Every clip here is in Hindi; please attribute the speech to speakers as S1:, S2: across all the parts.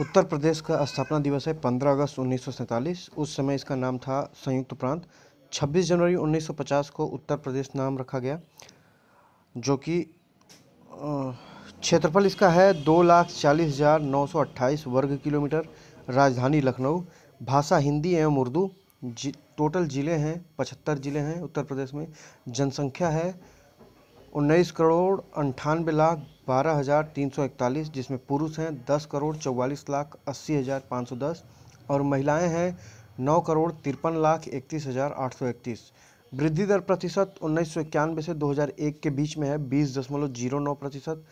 S1: उत्तर प्रदेश का स्थापना दिवस है 15 अगस्त उन्नीस उस समय इसका नाम था संयुक्त प्रांत 26 जनवरी 1950 को उत्तर प्रदेश नाम रखा गया जो कि क्षेत्रफल इसका है दो लाख चालीस हज़ार नौ सौ अट्ठाईस वर्ग किलोमीटर राजधानी लखनऊ भाषा हिंदी एवं उर्दू जी टोटल ज़िले हैं पचहत्तर ज़िले हैं उत्तर प्रदेश में जनसंख्या है उन्नीस करोड़ अंठानवे लाख बारह हज़ार तीन सौ इकतालीस जिसमें पुरुष हैं दस करोड़ चौवालीस लाख अस्सी हज़ार पाँच सौ दस और महिलाएं हैं नौ करोड़ तिरपन लाख इकतीस हज़ार आठ सौ इकतीस वृद्धि दर प्रतिशत उन्नीस सौ इक्यानवे से दो हज़ार एक के बीच में है बीस दशमलव जीरो नौ प्रतिशत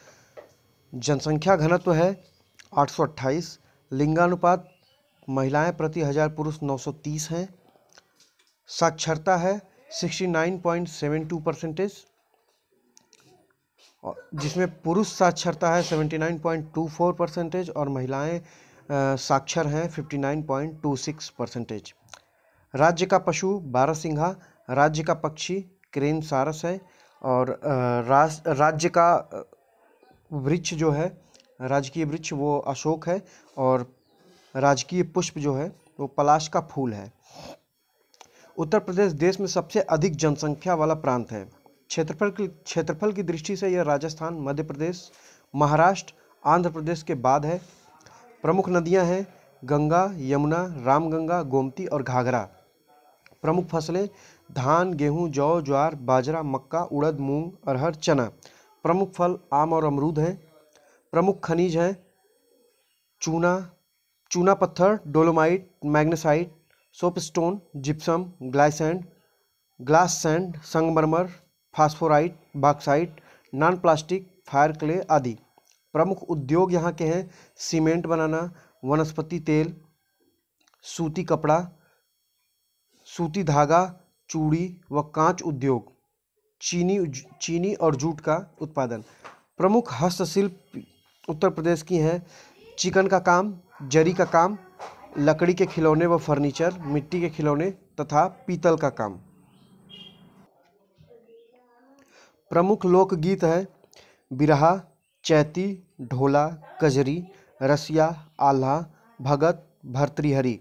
S1: जनसंख्या घनत्व है आठ सौ अट्ठाईस लिंगानुपात महिलाएँ प्रति हज़ार पुरुष तीस हैं साक्षरता है sixty nine point seven two percentage जिसमें पुरुष साक्षरता है 79.24 परसेंटेज और महिलाएं साक्षर हैं 59.26 परसेंटेज राज्य का पशु सिंघा राज्य का पक्षी क्रेन सारस है और राज्य का वृक्ष जो है राजकीय वृक्ष वो अशोक है और राजकीय पुष्प जो है वो पलाश का फूल है उत्तर प्रदेश देश में सबसे अधिक जनसंख्या वाला प्रांत है क्षेत्रफल क्षेत्रफल की दृष्टि से यह राजस्थान मध्य प्रदेश महाराष्ट्र आंध्र प्रदेश के बाद है प्रमुख नदियां हैं गंगा यमुना रामगंगा गोमती और घाघरा प्रमुख फसलें धान गेहूं जौ ज्वार बाजरा मक्का उड़द मूंग अरहर चना प्रमुख फल आम और अमरूद हैं प्रमुख खनिज हैं चूना चूना पत्थर डोलोमाइट मैग्नेसाइट सोपस्टोन जिप्सम ग्लाइसेंड ग्लास सैंड संगमरमर phosphorite bauxite non plastic fire clay आदि प्रमुख उद्योग यहाँ के हैं सीमेंट बनाना वनस्पति तेल सूती कपड़ा सूती धागा चूड़ी व कांच उद्योग चीनी चीनी और जूट का उत्पादन प्रमुख हस्तशिल्प उत्तर प्रदेश की हैं चिकन का काम जरी का काम लकड़ी के खिलौने व फर्नीचर मिट्टी के खिलौने तथा पीतल का काम प्रमुख लोकगीत है बिरहा चैती ढोला कजरी रसिया आल्हा भगत भर्तृहरी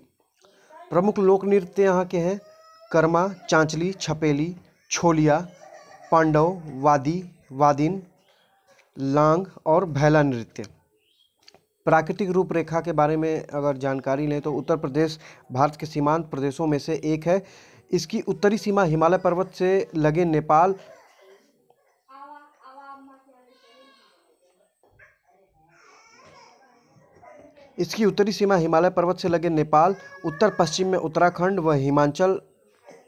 S1: प्रमुख लोक नृत्य यहाँ के हैं कर्मा चांचली छपेली छोलिया पांडव वादी वादिन लांग और भैला नृत्य प्राकृतिक रूपरेखा के बारे में अगर जानकारी लें तो उत्तर प्रदेश भारत के सीमांत प्रदेशों में से एक है इसकी उत्तरी सीमा हिमालय पर्वत से लगे नेपाल इसकी उत्तरी सीमा हिमालय पर्वत से लगे नेपाल उत्तर पश्चिम में उत्तराखंड व हिमाचल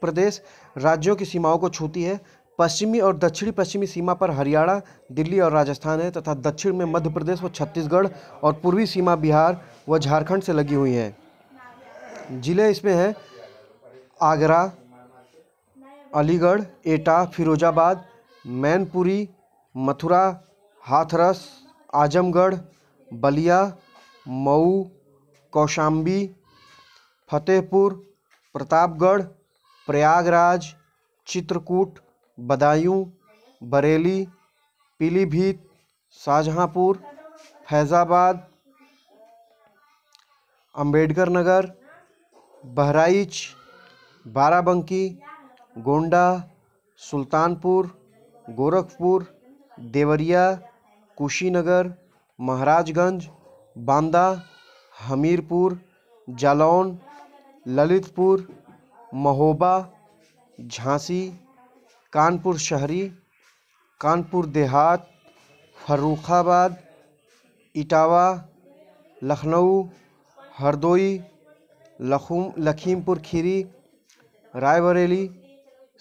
S1: प्रदेश राज्यों की सीमाओं को छूती है पश्चिमी और दक्षिणी पश्चिमी सीमा पर हरियाणा दिल्ली और राजस्थान है तथा दक्षिण में मध्य प्रदेश व छत्तीसगढ़ और पूर्वी सीमा बिहार व झारखंड से लगी हुई है ज़िले इसमें हैं आगरा अलीगढ़ एटा फिरोजाबाद मैनपुरी मथुरा हाथरस आजमगढ़ बलिया मऊ कौशाम्बी फतेहपुर प्रतापगढ़ प्रयागराज चित्रकूट बदायूँ बरेली पीलीभीत शाहजहाँपुर फैज़ाबाद अम्बेडकर नगर बहराइच बाराबंकी गोंडा सुल्तानपुर गोरखपुर देवरिया कुशीनगर महाराजगंज बांदा हमीरपुर जालौन ललितपुर महोबा झांसी कानपुर शहरी कानपुर देहात फर्रुखाबाद इटावा लखनऊ हरदोई लखूम लखीमपुर खीरी रायबरेली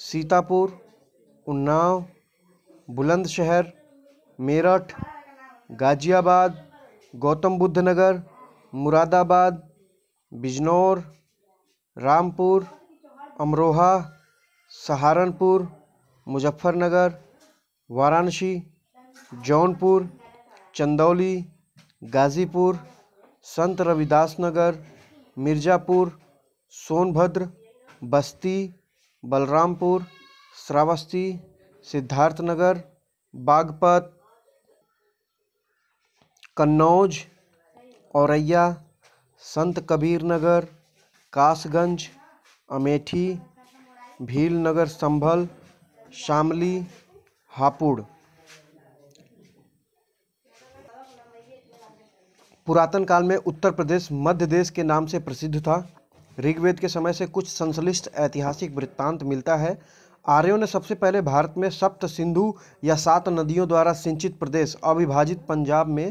S1: सीतापुर उन्नाव बुलंदशहर मेरठ गाजियाबाद गौतम बुद्ध नगर मुरादाबाद बिजनौर रामपुर अमरोहा सहारनपुर मुजफ्फरनगर वाराणसी जौनपुर चंदौली गाज़ीपुर संत रविदास नगर मिर्ज़ापुर सोनभद्र बस्ती बलरामपुर श्रावस्ती सिद्धार्थनगर बागपत कन्नौज औरैया संत कबीर नगर कासगंज अमेठी भील नगर संभल शामली हापुड़ पुरातन काल में उत्तर प्रदेश मध्य देश के नाम से प्रसिद्ध था ऋग्वेद के समय से कुछ संश्लिष्ट ऐतिहासिक वृत्तांत मिलता है आर्यों ने सबसे पहले भारत में सप्त सिंधु या सात नदियों द्वारा सिंचित प्रदेश अविभाजित पंजाब में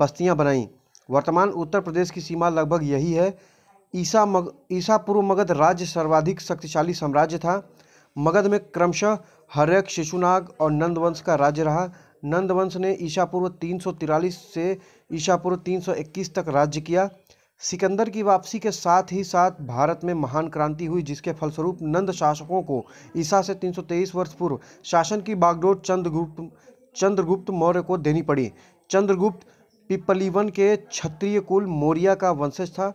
S1: बस्तियां बनाईं वर्तमान उत्तर प्रदेश की सीमा लगभग यही है ईसा मग ईसा पूर्व मगध राज्य सर्वाधिक शक्तिशाली साम्राज्य था मगध में क्रमशः हरक शिशुनाग और नंदवंश का राज्य रहा नंदवंश ने ईसा पूर्व तीन से ईसा पूर्व तीन तक राज्य किया सिकंदर की वापसी के साथ ही साथ भारत में महान क्रांति हुई जिसके फलस्वरूप नंद शासकों को ईसा से 323 वर्ष पूर्व शासन की बागडोर चंद्रगुप्त चंद्रगुप्त मौर्य को देनी पड़ी चंद्रगुप्त पिपलीवन के क्षत्रिय कुल मौर्या का वंशज था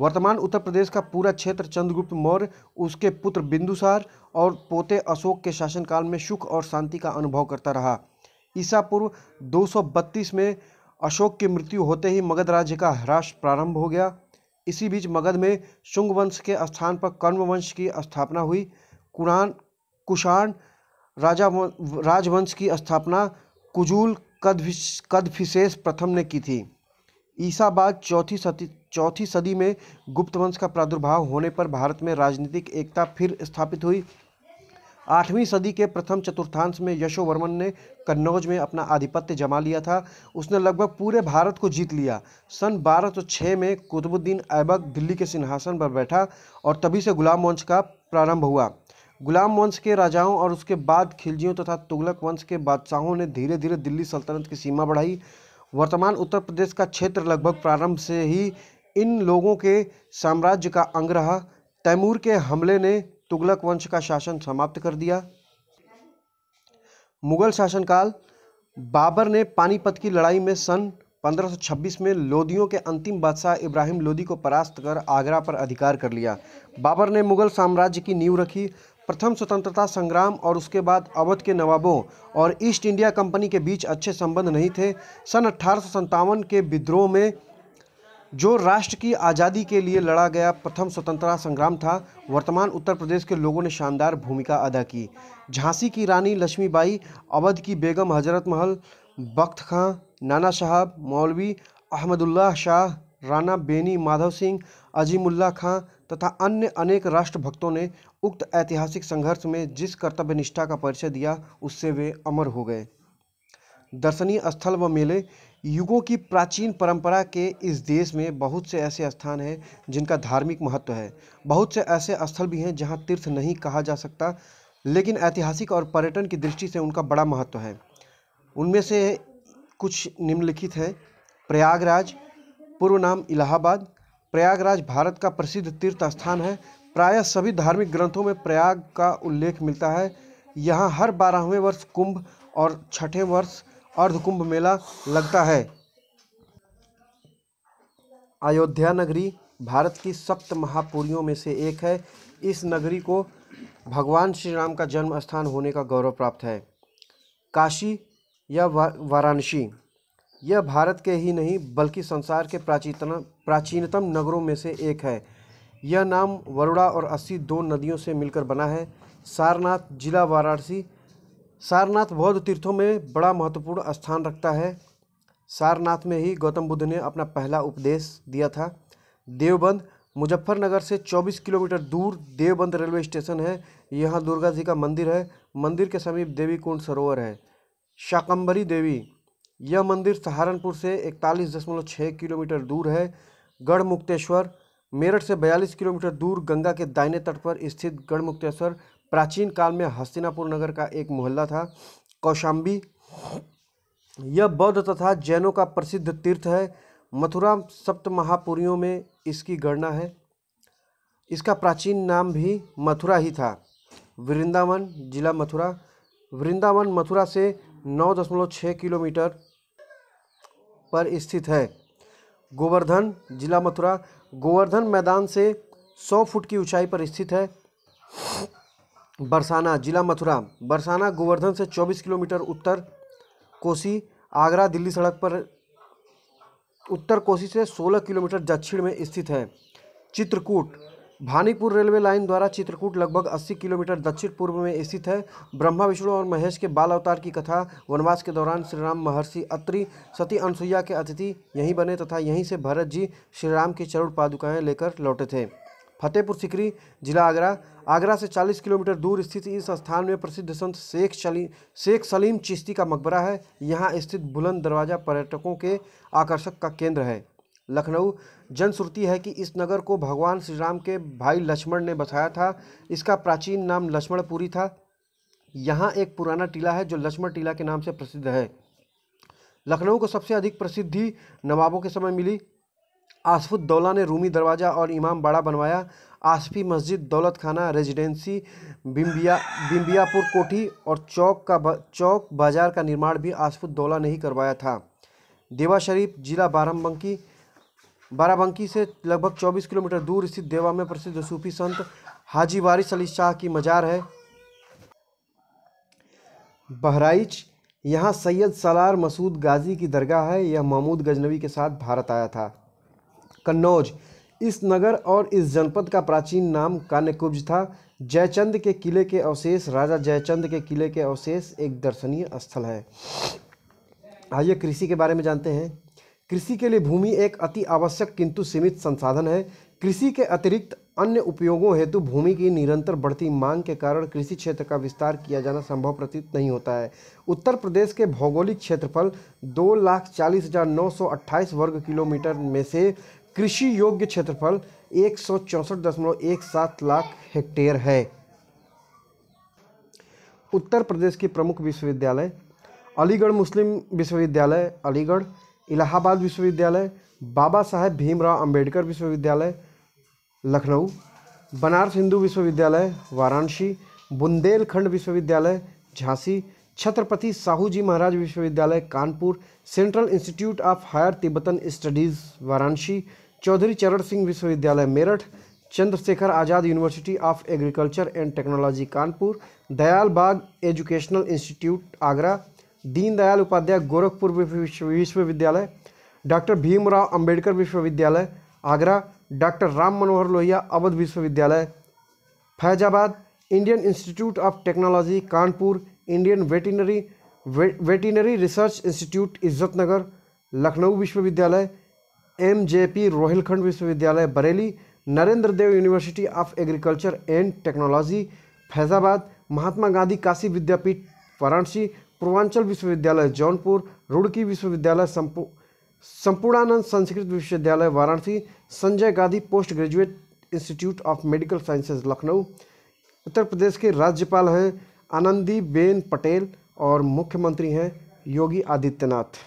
S1: वर्तमान उत्तर प्रदेश का पूरा क्षेत्र चंद्रगुप्त मौर्य उसके पुत्र बिंदुसार और पोते अशोक के शासनकाल में सुख और शांति का अनुभव करता रहा ईसा पूर्व 232 में अशोक की मृत्यु होते ही मगध राज्य का ह्रास प्रारंभ हो गया इसी बीच मगध में शुंग वंश के स्थान पर कर्म वंश की स्थापना हुई कुरान कुषाण राजा राजवंश की स्थापना कुजूल कदफिश कदफिसेस प्रथम ने की थी ईसा बाद चौथी सदी चौथी सदी में गुप्त वंश का प्रादुर्भाव होने पर भारत में राजनीतिक एकता फिर स्थापित हुई आठवीं सदी के प्रथम चतुर्थांश में यशोवर्मन ने कन्नौज में अपना आधिपत्य जमा लिया था उसने लगभग पूरे भारत को जीत लिया सन 1206 में कुतुबुद्दीन ऐबक दिल्ली के सिंहासन पर बैठा और तभी से गुलाम वंश का प्रारंभ हुआ गुलाम वंश के राजाओं और उसके बाद खिलजियों तथा तुगलक वंश के बादशाहों ने धीरे धीरे दिल्ली सल्तनत की सीमा बढ़ाई वर्तमान उत्तर प्रदेश का क्षेत्र लगभग प्रारंभ से ही इन लोगों के साम्राज्य का अंग रहा तैमूर के हमले ने तुगलक वंश का शासन समाप्त कर दिया मुगल शासनकाल बाबर ने पानीपत की लड़ाई में सन 1526 में लोदियों के अंतिम बादशाह इब्राहिम लोदी को परास्त कर आगरा पर अधिकार कर लिया बाबर ने मुगल साम्राज्य की नींव रखी प्रथम स्वतंत्रता संग्राम और उसके बाद अवध के नवाबों और ईस्ट इंडिया कंपनी के बीच अच्छे संबंध नहीं थे सन अट्ठारह के विद्रोह में जो राष्ट्र की आज़ादी के लिए लड़ा गया प्रथम स्वतंत्रता संग्राम था वर्तमान उत्तर प्रदेश के लोगों ने शानदार भूमिका अदा की झांसी की रानी लक्ष्मीबाई अवध की बेगम हजरत महल बख्त खां नाना साहब मौलवी अहमदुल्ला शाह राना बेनी माधव सिंह अजीमुल्ला खां तथा अन्य अनेक राष्ट्रभक्तों ने उक्त ऐतिहासिक संघर्ष में जिस कर्तव्य निष्ठा का परिचय दिया उससे वे अमर हो गए दर्शनीय स्थल व मेले युगों की प्राचीन परंपरा के इस देश में बहुत से ऐसे स्थान हैं जिनका धार्मिक महत्व है बहुत से ऐसे स्थल भी हैं जहां तीर्थ नहीं कहा जा सकता लेकिन ऐतिहासिक और पर्यटन की दृष्टि से उनका बड़ा महत्व है उनमें से कुछ निम्नलिखित हैं प्रयागराज पूर्व नाम इलाहाबाद प्रयागराज भारत का प्रसिद्ध तीर्थ स्थान है प्रायः सभी धार्मिक ग्रंथों में प्रयाग का उल्लेख मिलता है यहाँ हर बारहवें वर्ष कुंभ और छठे वर्ष अर्धकुंभ मेला लगता है अयोध्या नगरी भारत की सप्त महापुरियों में से एक है इस नगरी को भगवान श्री राम का जन्म स्थान होने का गौरव प्राप्त है काशी या वाराणसी यह भारत के ही नहीं बल्कि संसार के प्राचीन प्राचीनतम नगरों में से एक है यह नाम वरुड़ा और अस्सी दो नदियों से मिलकर बना है सारनाथ जिला वाराणसी सारनाथ बौद्ध तीर्थों में बड़ा महत्वपूर्ण स्थान रखता है सारनाथ में ही गौतम बुद्ध ने अपना पहला उपदेश दिया था देवबंद मुजफ्फरनगर से 24 किलोमीटर दूर देवबंद रेलवे स्टेशन है यहाँ दुर्गा जी का मंदिर है मंदिर के समीप देवी कुंड सरोवर है शाकंभरी देवी यह मंदिर सहारनपुर से इकतालीस दशमलव छः किलोमीटर दूर है गढ़ मुक्तेश्वर मेरठ से बयालीस किलोमीटर दूर गंगा के दाहिने तट पर स्थित गढ़ मुक्तेश्वर प्राचीन काल में हस्तिनापुर नगर का एक मोहल्ला था कौशाम्बी यह बौद्ध तथा जैनों का प्रसिद्ध तीर्थ है मथुरा सप्त महापुरियों में इसकी गणना है इसका प्राचीन नाम भी मथुरा ही था वृंदावन जिला मथुरा वृंदावन मथुरा से नौ दशमलव छः किलोमीटर पर स्थित है गोवर्धन जिला मथुरा गोवर्धन मैदान से 100 फुट की ऊंचाई पर स्थित है बरसाना जिला मथुरा बरसाना गोवर्धन से 24 किलोमीटर उत्तर कोसी आगरा दिल्ली सड़क पर उत्तर कोसी से 16 किलोमीटर दक्षिण में स्थित है चित्रकूट भानीपुर रेलवे लाइन द्वारा चित्रकूट लगभग 80 किलोमीटर दक्षिण पूर्व में स्थित है ब्रह्मा विष्णु और महेश के बाल अवतार की कथा वनवास के दौरान श्री राम महर्षि अत्रि सती अनुसुईया के अतिथि यहीं बने तथा यहीं से भरत जी श्री राम की चरुण पादुकाएँ लेकर लौटे थे फतेहपुर सिकरी जिला आगरा आगरा से 40 किलोमीटर दूर स्थित इस स्थान में प्रसिद्ध संत शेख सलीम शेख सलीम चिश्ती का मकबरा है यहाँ स्थित बुलंद दरवाज़ा पर्यटकों के आकर्षक का केंद्र है लखनऊ जनश्रुति है कि इस नगर को भगवान श्री राम के भाई लक्ष्मण ने बसाया था इसका प्राचीन नाम लक्ष्मणपुरी था यहाँ एक पुराना टीला है जो लक्ष्मण टीला के नाम से प्रसिद्ध है लखनऊ को सबसे अधिक प्रसिद्धि नवाबों के समय मिली आसफुद्दौला ने रूमी दरवाज़ा और इमाम बाड़ा बनवाया आसफी मस्जिद दौलत खाना रेजिडेंसी बिम्बिया बिम्बियापुर कोठी और चौक का चौक बाज़ार का निर्माण भी आसफुद्दौला ने ही करवाया था देवा शरीफ जिला बारहबंकी बाराबंकी से लगभग 24 किलोमीटर दूर स्थित देवा में प्रसिद्ध सूफी संत हाजी वारिस अली शाह की मज़ार है बहराइच यहाँ सैयद सलार मसूद गाजी की दरगाह है यह महमूद गजनवी के साथ भारत आया था कन्नौज इस नगर और इस जनपद का प्राचीन नाम कान्यकुब्ज था जयचंद के किले के अवशेष राजा जयचंद के किले के अवशेष एक दर्शनीय स्थल है आइए कृषि के बारे में जानते हैं कृषि के लिए भूमि एक अति आवश्यक किंतु सीमित संसाधन है कृषि के अतिरिक्त अन्य उपयोगों हेतु भूमि की निरंतर बढ़ती मांग के कारण कृषि क्षेत्र का विस्तार किया जाना संभव प्रतीत नहीं होता है उत्तर प्रदेश के भौगोलिक क्षेत्रफल दो लाख चालीस हज़ार नौ सौ अट्ठाईस वर्ग किलोमीटर में से कृषि योग्य क्षेत्रफल एक सौ चौंसठ दशमलव एक सात लाख हेक्टेयर है उत्तर प्रदेश की प्रमुख विश्वविद्यालय अलीगढ़ मुस्लिम विश्वविद्यालय अलीगढ़ इलाहाबाद विश्वविद्यालय बाबा साहेब भीमराव अंबेडकर विश्वविद्यालय लखनऊ बनारस हिंदू विश्वविद्यालय वाराणसी बुंदेलखंड विश्वविद्यालय झांसी छत्रपति साहू जी महाराज विश्वविद्यालय Kanpur central institute of higher Tibetan studies Varanasi Chaudhary Charan Singh विश्वविद्यालय Meerut Chandrashekhar Azad university of agriculture and technology Kanpur Dayalbagh educational institute Agra Deendayal Upadhyay Gorakhpur विश्वविद्यालय डॉक्टर भीमराव अंबेडकर विश्वविद्यालय आगरा डॉक्टर राम मनोहर लोहिया अवध विश्वविद्यालय Faizabad Indian institute of technology Kanpur Indian veterinary वे, veterinary research institute Izzatnagar Lucknow विश्वविद्यालय एम जे पी रोहिलखंड विश्वविद्यालय Bareilly Narendra Dev university of agriculture and technology Faizabad Mahatma Gandhi Kashi Vidyapith Varanasi Purvanchal विश्वविद्यालय जौनपुर रुड़की विश्वविद्यालय संपूर्णानंद संस्कृत विश्वविद्यालय Varanasi Sanjay Gandhi post graduate institute of medical sciences Lucknow Uttar Pradesh के राज्यपाल हैं आनंदीबेन पटेल और मुख्यमंत्री हैं योगी आदित्यनाथ